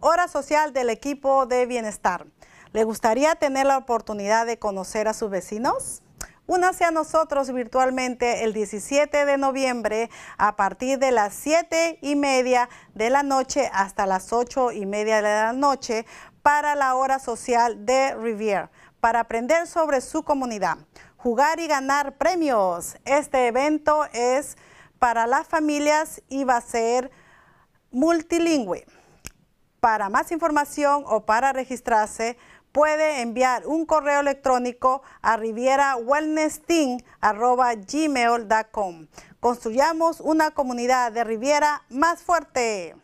hora social del equipo de bienestar. ¿Le gustaría tener la oportunidad de conocer a sus vecinos? Únase a nosotros virtualmente el 17 de noviembre a partir de las 7 y media de la noche hasta las 8 y media de la noche para la hora social de Rivier, para aprender sobre su comunidad, jugar y ganar premios. Este evento es para las familias y va a ser multilingüe. Para más información o para registrarse, puede enviar un correo electrónico a rivierawellnessteam.com. Construyamos una comunidad de Riviera más fuerte.